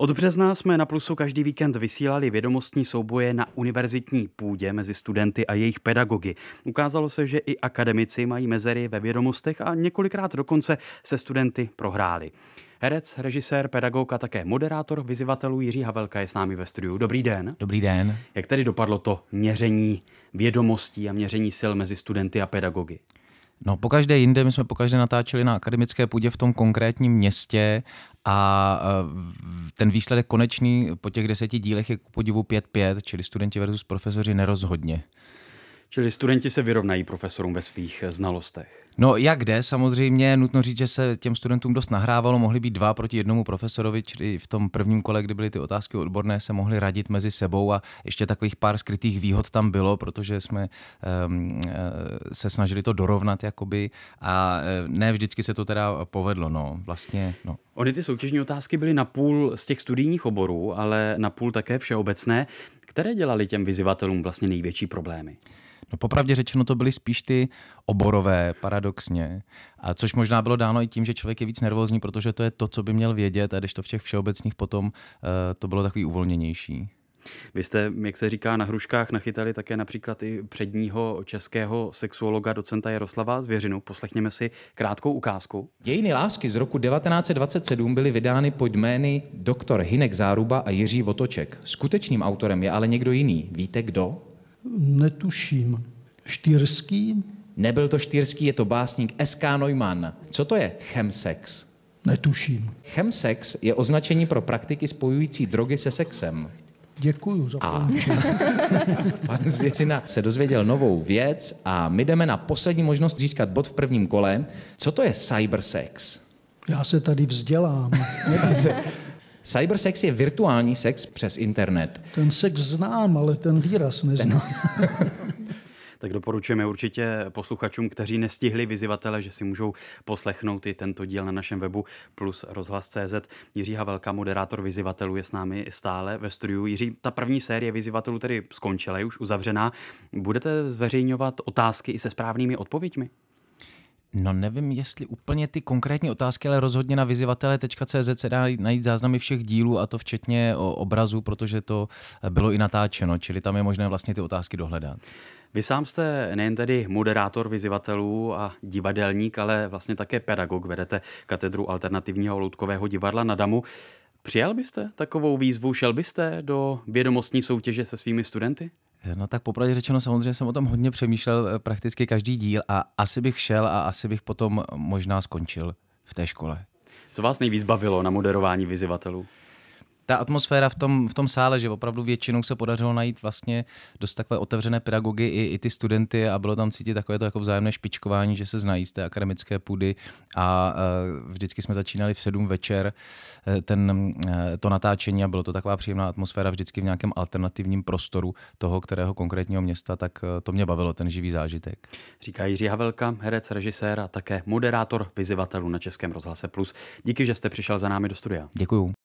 Od března jsme na Plusu každý víkend vysílali vědomostní souboje na univerzitní půdě mezi studenty a jejich pedagogy. Ukázalo se, že i akademici mají mezery ve vědomostech a několikrát dokonce se studenty prohráli. Herec, režisér, pedagog a také moderátor vyzivatelů Jiří Havelka je s námi ve studiu. Dobrý den. Dobrý den. Jak tedy dopadlo to měření vědomostí a měření sil mezi studenty a pedagogy? No, pokaždé jinde, my jsme pokaždé natáčeli na akademické půdě v tom konkrétním městě a e, ten výsledek konečný po těch deseti dílech je k podivu 5-5, čili studenti versus profesoři nerozhodně. Čili studenti se vyrovnají profesorům ve svých znalostech. No jak jde, samozřejmě nutno říct, že se těm studentům dost nahrávalo, mohli být dva proti jednomu profesorovi, čili v tom prvním kole, kdy byly ty otázky odborné, se mohli radit mezi sebou a ještě takových pár skrytých výhod tam bylo, protože jsme um, se snažili to dorovnat jakoby a eh, ne vždycky se to teda povedlo, no vlastně, no. Ony ty soutěžní otázky byly na půl z těch studijních oborů, ale na půl také všeobecné. Které dělali těm vyzivatelům vlastně největší problémy? No popravdě řečeno to byly spíš ty oborové, paradoxně. A což možná bylo dáno i tím, že člověk je víc nervózní, protože to je to, co by měl vědět, a když to v těch všeobecných potom eh, to bylo takový uvolněnější. Vy jste, jak se říká, na hruškách nachytali také například i předního českého sexuologa docenta Jaroslava Zvěřinu. Poslechněme si krátkou ukázku. Dějiny lásky z roku 1927 byly vydány pod jmény doktor Hinek Záruba a Jiří Votoček. Skutečným autorem je ale někdo jiný. Víte kdo? Netuším. Štýrský? Nebyl to Štýrský, je to básník S.K. Neumann. Co to je chemsex? Netuším. Chemsex je označení pro praktiky spojující drogy se sexem. Děkuju za a... Pan Zvěřina se dozvěděl novou věc a my jdeme na poslední možnost získat bod v prvním kole. Co to je cybersex? Já se tady vzdělám. Cybersex je virtuální sex přes internet. Ten sex znám, ale ten výraz neznám. Ten... tak doporučujeme určitě posluchačům, kteří nestihli vyzivatele, že si můžou poslechnout i tento díl na našem webu plus rozhlas.cz. Jiří Havelka, moderátor vyzivatelů, je s námi stále ve studiu. Jiří, ta první série vyzivatelů tedy skončila, je už uzavřená. Budete zveřejňovat otázky i se správnými odpověďmi? No nevím, jestli úplně ty konkrétní otázky, ale rozhodně na vyzivatele.cz se dá najít záznamy všech dílů a to včetně obrazu, protože to eh, bylo i natáčeno, čili tam je možné vlastně ty otázky dohledat. Vy sám jste nejen tedy moderátor vyzivatelů a divadelník, ale vlastně také pedagog. Vedete katedru alternativního loutkového divadla na Damu. Přijal byste takovou výzvu, šel byste do vědomostní soutěže se svými studenty? Eh, no tak popravdě řečeno, samozřejmě jsem o tom hodně přemýšlel eh, prakticky každý díl a asi bych šel a asi bych potom možná skončil v té škole. Co vás nejvíc bavilo na moderování vyzivatelů? ta atmosféra v tom, v tom sále, že opravdu většinou se podařilo najít vlastně dost takové otevřené pedagogy i, i ty studenty a bylo tam cítit takové to jako vzájemné špičkování, že se znají z té akademické půdy a e, vždycky jsme začínali v sedm večer e, ten, e, to natáčení a bylo to taková příjemná atmosféra vždycky v nějakém alternativním prostoru toho, kterého konkrétního města, tak to mě bavilo, ten živý zážitek. Říká Jiří Havelka, herec, režisér a také moderátor vyzivatelů na Českém rozhlase Plus. Díky, že jste přišel za námi do studia. Děkuju.